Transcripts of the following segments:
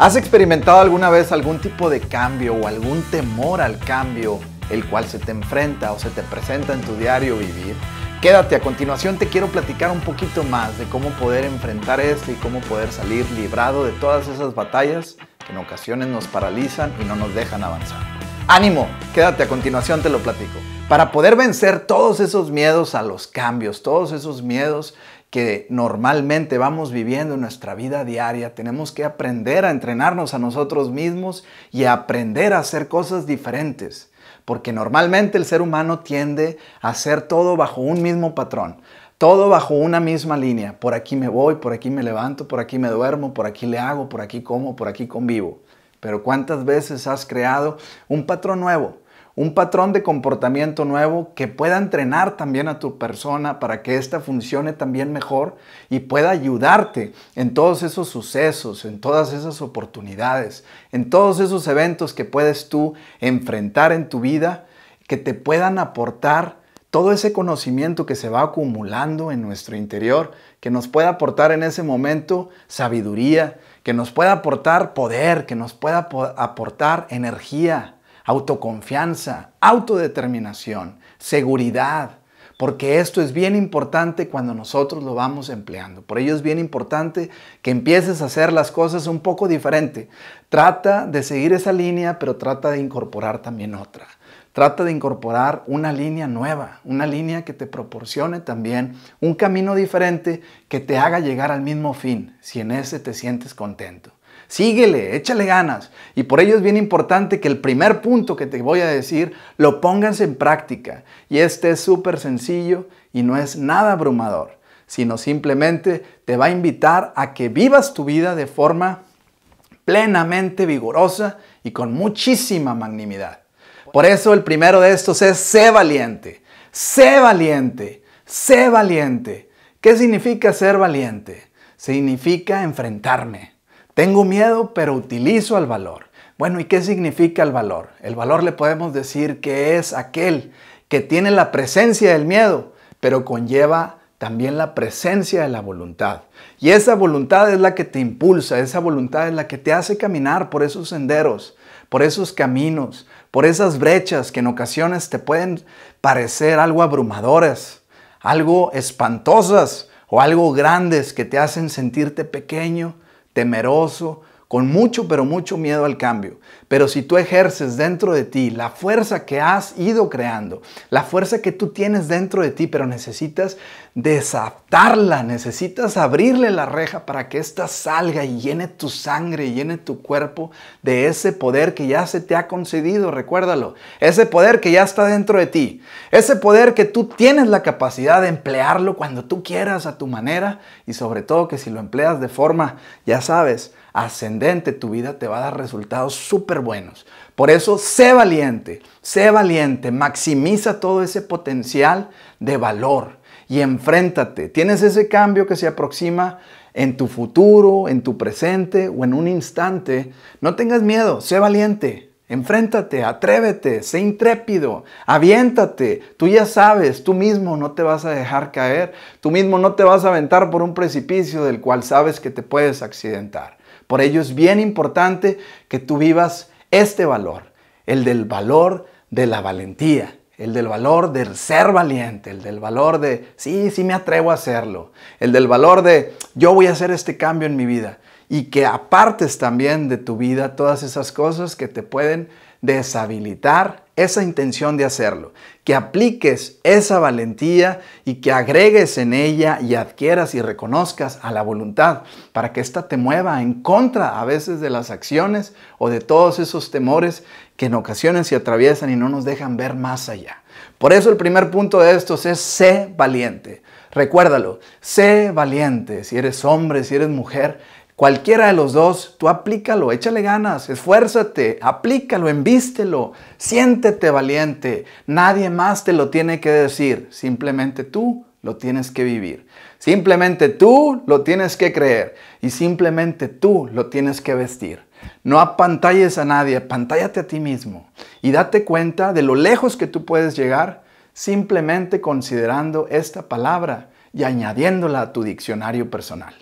¿Has experimentado alguna vez algún tipo de cambio o algún temor al cambio el cual se te enfrenta o se te presenta en tu diario vivir? Quédate, a continuación te quiero platicar un poquito más de cómo poder enfrentar esto y cómo poder salir librado de todas esas batallas que en ocasiones nos paralizan y no nos dejan avanzar. Ánimo, quédate, a continuación te lo platico. Para poder vencer todos esos miedos a los cambios, todos esos miedos que normalmente vamos viviendo en nuestra vida diaria. Tenemos que aprender a entrenarnos a nosotros mismos y aprender a hacer cosas diferentes, porque normalmente el ser humano tiende a hacer todo bajo un mismo patrón, todo bajo una misma línea. Por aquí me voy, por aquí me levanto, por aquí me duermo, por aquí le hago, por aquí como, por aquí convivo. Pero ¿cuántas veces has creado un patrón nuevo? un patrón de comportamiento nuevo que pueda entrenar también a tu persona para que ésta funcione también mejor y pueda ayudarte en todos esos sucesos, en todas esas oportunidades, en todos esos eventos que puedes tú enfrentar en tu vida, que te puedan aportar todo ese conocimiento que se va acumulando en nuestro interior, que nos pueda aportar en ese momento sabiduría, que nos pueda aportar poder, que nos pueda aportar energía, autoconfianza, autodeterminación, seguridad, porque esto es bien importante cuando nosotros lo vamos empleando. Por ello es bien importante que empieces a hacer las cosas un poco diferente. Trata de seguir esa línea, pero trata de incorporar también otra. Trata de incorporar una línea nueva, una línea que te proporcione también un camino diferente que te haga llegar al mismo fin, si en ese te sientes contento. Síguele, échale ganas. Y por ello es bien importante que el primer punto que te voy a decir lo pongas en práctica. Y este es súper sencillo y no es nada abrumador, sino simplemente te va a invitar a que vivas tu vida de forma plenamente vigorosa y con muchísima magnimidad. Por eso el primero de estos es sé valiente, sé valiente, sé valiente. ¿Qué significa ser valiente? Significa enfrentarme, tengo miedo, pero utilizo al valor. Bueno, ¿y qué significa el valor? El valor le podemos decir que es aquel que tiene la presencia del miedo, pero conlleva también la presencia de la voluntad. Y esa voluntad es la que te impulsa, esa voluntad es la que te hace caminar por esos senderos, por esos caminos, por esas brechas que en ocasiones te pueden parecer algo abrumadoras, algo espantosas o algo grandes que te hacen sentirte pequeño, temeroso, con mucho, pero mucho miedo al cambio. Pero si tú ejerces dentro de ti la fuerza que has ido creando, la fuerza que tú tienes dentro de ti, pero necesitas desatarla, necesitas abrirle la reja para que ésta salga y llene tu sangre, llene tu cuerpo de ese poder que ya se te ha concedido, recuérdalo, ese poder que ya está dentro de ti, ese poder que tú tienes la capacidad de emplearlo cuando tú quieras a tu manera y sobre todo que si lo empleas de forma, ya sabes, ascendente, tu vida te va a dar resultados súper buenos. Por eso, sé valiente, sé valiente, maximiza todo ese potencial de valor y enfréntate. Tienes ese cambio que se aproxima en tu futuro, en tu presente o en un instante. No tengas miedo, sé valiente. Enfréntate, atrévete, sé intrépido, aviéntate. Tú ya sabes, tú mismo no te vas a dejar caer, tú mismo no te vas a aventar por un precipicio del cual sabes que te puedes accidentar. Por ello es bien importante que tú vivas este valor, el del valor de la valentía, el del valor del ser valiente, el del valor de, sí, sí me atrevo a hacerlo, el del valor de, yo voy a hacer este cambio en mi vida y que apartes también de tu vida todas esas cosas que te pueden deshabilitar esa intención de hacerlo, que apliques esa valentía y que agregues en ella y adquieras y reconozcas a la voluntad para que ésta te mueva en contra a veces de las acciones o de todos esos temores que en ocasiones se atraviesan y no nos dejan ver más allá. Por eso el primer punto de estos es sé valiente. Recuérdalo, sé valiente. Si eres hombre, si eres mujer, Cualquiera de los dos, tú aplícalo, échale ganas, esfuérzate, aplícalo, envístelo, siéntete valiente. Nadie más te lo tiene que decir, simplemente tú lo tienes que vivir. Simplemente tú lo tienes que creer y simplemente tú lo tienes que vestir. No apantalles a nadie, apantállate a ti mismo y date cuenta de lo lejos que tú puedes llegar simplemente considerando esta palabra y añadiéndola a tu diccionario personal.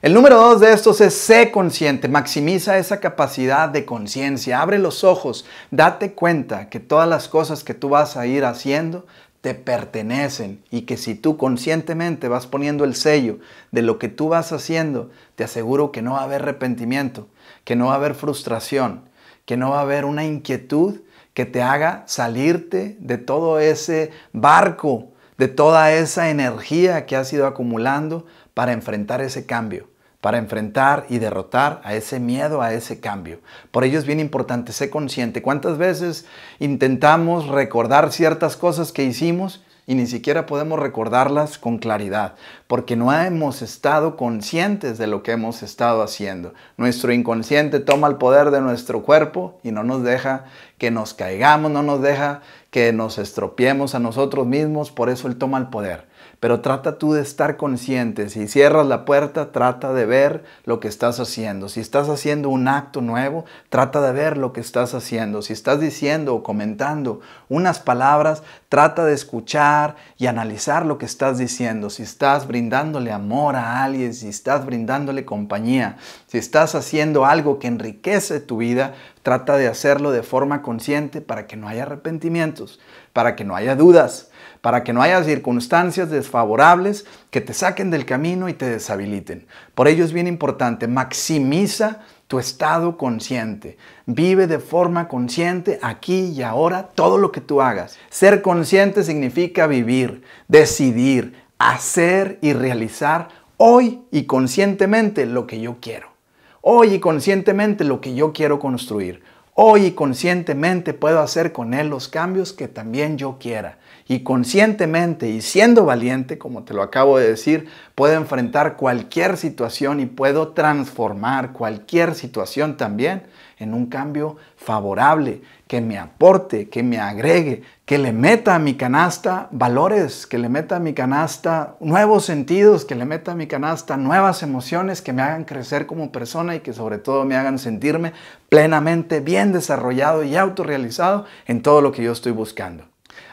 El número dos de estos es sé consciente, maximiza esa capacidad de conciencia, abre los ojos, date cuenta que todas las cosas que tú vas a ir haciendo te pertenecen y que si tú conscientemente vas poniendo el sello de lo que tú vas haciendo, te aseguro que no va a haber arrepentimiento, que no va a haber frustración, que no va a haber una inquietud que te haga salirte de todo ese barco, de toda esa energía que has ido acumulando para enfrentar ese cambio, para enfrentar y derrotar a ese miedo, a ese cambio. Por ello es bien importante, ser consciente. ¿Cuántas veces intentamos recordar ciertas cosas que hicimos y ni siquiera podemos recordarlas con claridad, porque no hemos estado conscientes de lo que hemos estado haciendo. Nuestro inconsciente toma el poder de nuestro cuerpo y no nos deja que nos caigamos, no nos deja que nos estropeemos a nosotros mismos, por eso Él toma el poder pero trata tú de estar consciente. Si cierras la puerta, trata de ver lo que estás haciendo. Si estás haciendo un acto nuevo, trata de ver lo que estás haciendo. Si estás diciendo o comentando unas palabras, trata de escuchar y analizar lo que estás diciendo. Si estás brindándole amor a alguien, si estás brindándole compañía, si estás haciendo algo que enriquece tu vida, Trata de hacerlo de forma consciente para que no haya arrepentimientos, para que no haya dudas, para que no haya circunstancias desfavorables que te saquen del camino y te deshabiliten. Por ello es bien importante, maximiza tu estado consciente. Vive de forma consciente aquí y ahora todo lo que tú hagas. Ser consciente significa vivir, decidir, hacer y realizar hoy y conscientemente lo que yo quiero. Hoy y conscientemente lo que yo quiero construir. Hoy y conscientemente puedo hacer con él los cambios que también yo quiera. Y conscientemente y siendo valiente, como te lo acabo de decir, puedo enfrentar cualquier situación y puedo transformar cualquier situación también en un cambio favorable que me aporte, que me agregue, que le meta a mi canasta valores, que le meta a mi canasta nuevos sentidos, que le meta a mi canasta nuevas emociones que me hagan crecer como persona y que sobre todo me hagan sentirme plenamente bien desarrollado y autorrealizado en todo lo que yo estoy buscando.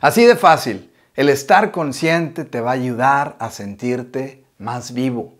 Así de fácil, el estar consciente te va a ayudar a sentirte más vivo,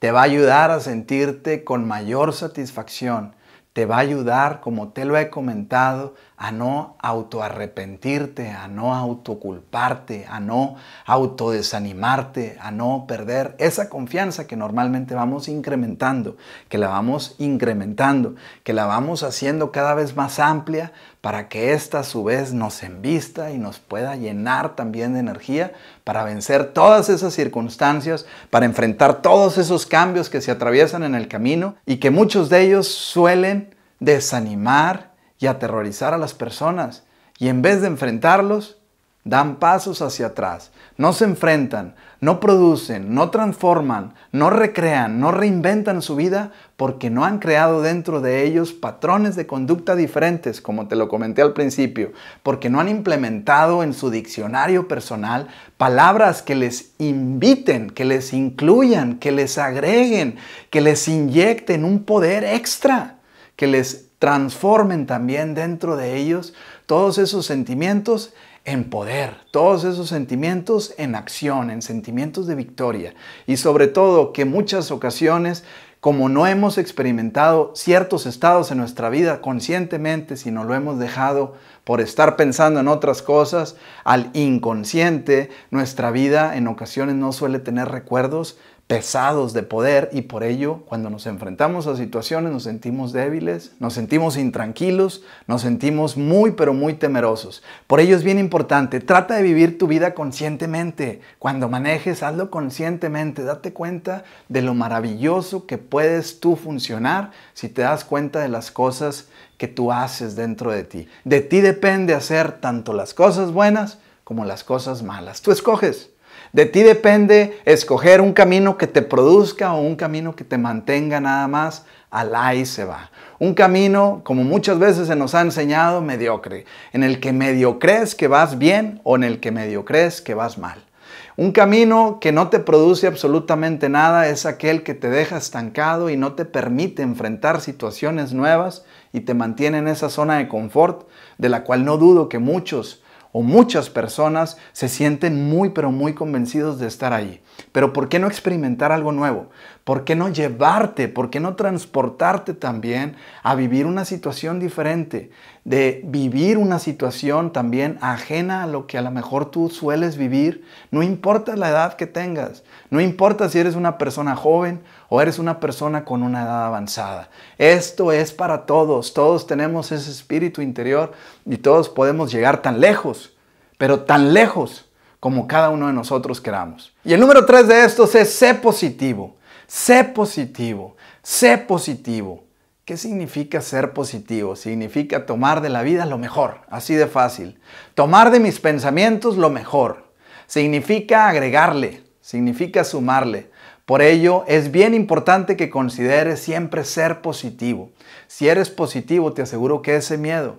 te va a ayudar a sentirte con mayor satisfacción, te va a ayudar, como te lo he comentado, a no autoarrepentirte, a no autoculparte, a no autodesanimarte, a no perder esa confianza que normalmente vamos incrementando, que la vamos incrementando, que la vamos haciendo cada vez más amplia para que ésta a su vez nos envista y nos pueda llenar también de energía para vencer todas esas circunstancias, para enfrentar todos esos cambios que se atraviesan en el camino y que muchos de ellos suelen desanimar y aterrorizar a las personas. Y en vez de enfrentarlos, dan pasos hacia atrás. No se enfrentan, no producen, no transforman, no recrean, no reinventan su vida porque no han creado dentro de ellos patrones de conducta diferentes, como te lo comenté al principio, porque no han implementado en su diccionario personal palabras que les inviten, que les incluyan, que les agreguen, que les inyecten un poder extra, que les transformen también dentro de ellos todos esos sentimientos en poder, todos esos sentimientos en acción, en sentimientos de victoria y sobre todo que muchas ocasiones como no hemos experimentado ciertos estados en nuestra vida conscientemente, sino lo hemos dejado por estar pensando en otras cosas, al inconsciente, nuestra vida en ocasiones no suele tener recuerdos pesados de poder y por ello cuando nos enfrentamos a situaciones nos sentimos débiles, nos sentimos intranquilos, nos sentimos muy pero muy temerosos. Por ello es bien importante, trata de vivir tu vida conscientemente. Cuando manejes, hazlo conscientemente, date cuenta de lo maravilloso que puedes tú funcionar si te das cuenta de las cosas que tú haces dentro de ti. De ti depende hacer tanto las cosas buenas como las cosas malas. Tú escoges. De ti depende escoger un camino que te produzca o un camino que te mantenga nada más al ahí se va. Un camino, como muchas veces se nos ha enseñado, mediocre, en el que medio crees que vas bien o en el que medio crees que vas mal. Un camino que no te produce absolutamente nada es aquel que te deja estancado y no te permite enfrentar situaciones nuevas y te mantiene en esa zona de confort de la cual no dudo que muchos o muchas personas se sienten muy pero muy convencidos de estar ahí. Pero ¿por qué no experimentar algo nuevo? ¿Por qué no llevarte? ¿Por qué no transportarte también a vivir una situación diferente? De vivir una situación también ajena a lo que a lo mejor tú sueles vivir. No importa la edad que tengas. No importa si eres una persona joven o eres una persona con una edad avanzada. Esto es para todos. Todos tenemos ese espíritu interior y todos podemos llegar tan lejos, pero tan lejos como cada uno de nosotros queramos. Y el número tres de estos es sé positivo. Sé positivo, sé positivo. ¿Qué significa ser positivo? Significa tomar de la vida lo mejor, así de fácil. Tomar de mis pensamientos lo mejor. Significa agregarle, significa sumarle. Por ello, es bien importante que consideres siempre ser positivo. Si eres positivo, te aseguro que ese miedo,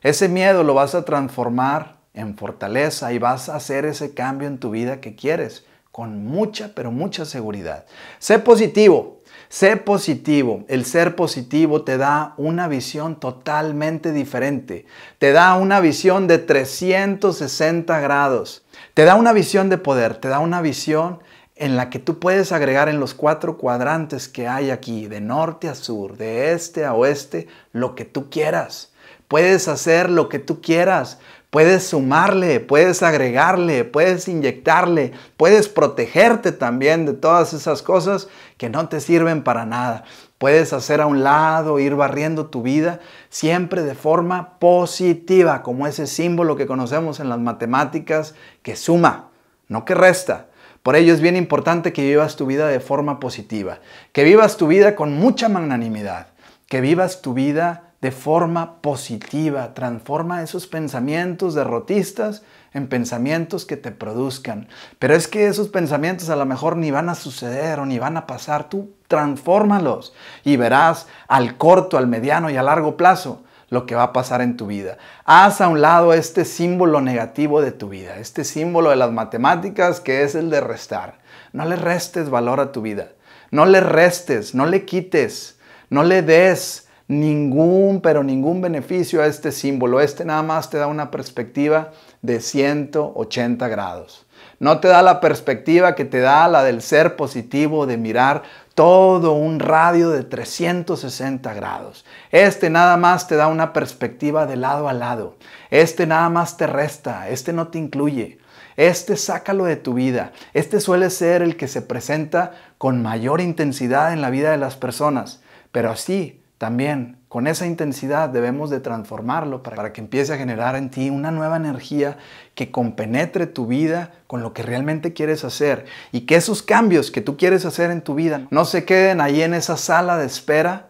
ese miedo lo vas a transformar en fortaleza y vas a hacer ese cambio en tu vida que quieres con mucha, pero mucha seguridad. Sé positivo, sé positivo. El ser positivo te da una visión totalmente diferente. Te da una visión de 360 grados. Te da una visión de poder, te da una visión en la que tú puedes agregar en los cuatro cuadrantes que hay aquí, de norte a sur, de este a oeste, lo que tú quieras. Puedes hacer lo que tú quieras puedes sumarle, puedes agregarle, puedes inyectarle, puedes protegerte también de todas esas cosas que no te sirven para nada. Puedes hacer a un lado, ir barriendo tu vida, siempre de forma positiva, como ese símbolo que conocemos en las matemáticas que suma, no que resta. Por ello es bien importante que vivas tu vida de forma positiva, que vivas tu vida con mucha magnanimidad, que vivas tu vida de forma positiva, transforma esos pensamientos derrotistas en pensamientos que te produzcan. Pero es que esos pensamientos a lo mejor ni van a suceder o ni van a pasar, tú transfórmalos y verás al corto, al mediano y a largo plazo lo que va a pasar en tu vida. Haz a un lado este símbolo negativo de tu vida, este símbolo de las matemáticas que es el de restar. No le restes valor a tu vida, no le restes, no le quites, no le des ningún, pero ningún beneficio a este símbolo. Este nada más te da una perspectiva de 180 grados. No te da la perspectiva que te da la del ser positivo, de mirar todo un radio de 360 grados. Este nada más te da una perspectiva de lado a lado. Este nada más te resta, este no te incluye. Este sácalo de tu vida. Este suele ser el que se presenta con mayor intensidad en la vida de las personas. Pero así también con esa intensidad debemos de transformarlo para que empiece a generar en ti una nueva energía que compenetre tu vida con lo que realmente quieres hacer y que esos cambios que tú quieres hacer en tu vida no se queden ahí en esa sala de espera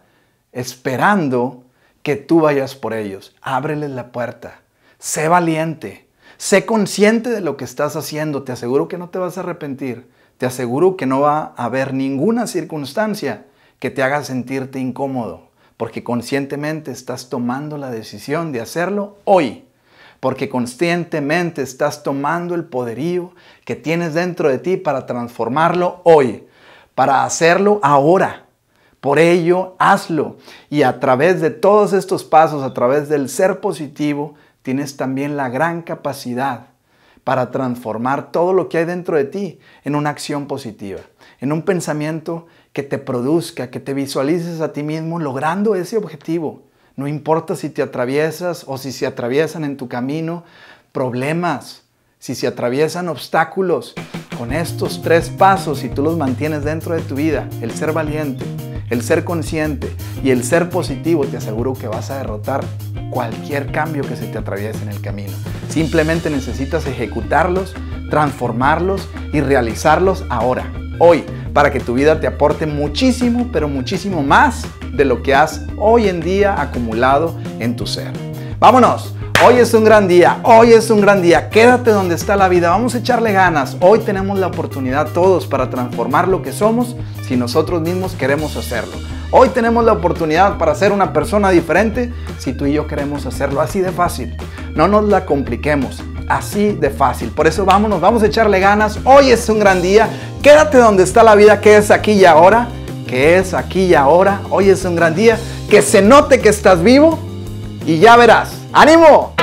esperando que tú vayas por ellos. Ábreles la puerta. Sé valiente. Sé consciente de lo que estás haciendo. Te aseguro que no te vas a arrepentir. Te aseguro que no va a haber ninguna circunstancia que te haga sentirte incómodo porque conscientemente estás tomando la decisión de hacerlo hoy, porque conscientemente estás tomando el poderío que tienes dentro de ti para transformarlo hoy, para hacerlo ahora. Por ello, hazlo. Y a través de todos estos pasos, a través del ser positivo, tienes también la gran capacidad para transformar todo lo que hay dentro de ti en una acción positiva, en un pensamiento que te produzca, que te visualices a ti mismo logrando ese objetivo. No importa si te atraviesas o si se atraviesan en tu camino problemas, si se atraviesan obstáculos. Con estos tres pasos, si tú los mantienes dentro de tu vida, el ser valiente, el ser consciente y el ser positivo, te aseguro que vas a derrotar cualquier cambio que se te atraviese en el camino. Simplemente necesitas ejecutarlos, transformarlos y realizarlos ahora, hoy para que tu vida te aporte muchísimo, pero muchísimo más de lo que has hoy en día acumulado en tu ser. Vámonos. Hoy es un gran día, hoy es un gran día, quédate donde está la vida, vamos a echarle ganas, hoy tenemos la oportunidad todos para transformar lo que somos si nosotros mismos queremos hacerlo. Hoy tenemos la oportunidad para ser una persona diferente si tú y yo queremos hacerlo así de fácil. No nos la compliquemos, Así de fácil. Por eso vámonos, vamos a echarle ganas. Hoy es un gran día. Quédate donde está la vida, que es aquí y ahora. Que es aquí y ahora. Hoy es un gran día. Que se note que estás vivo y ya verás. ¡Ánimo!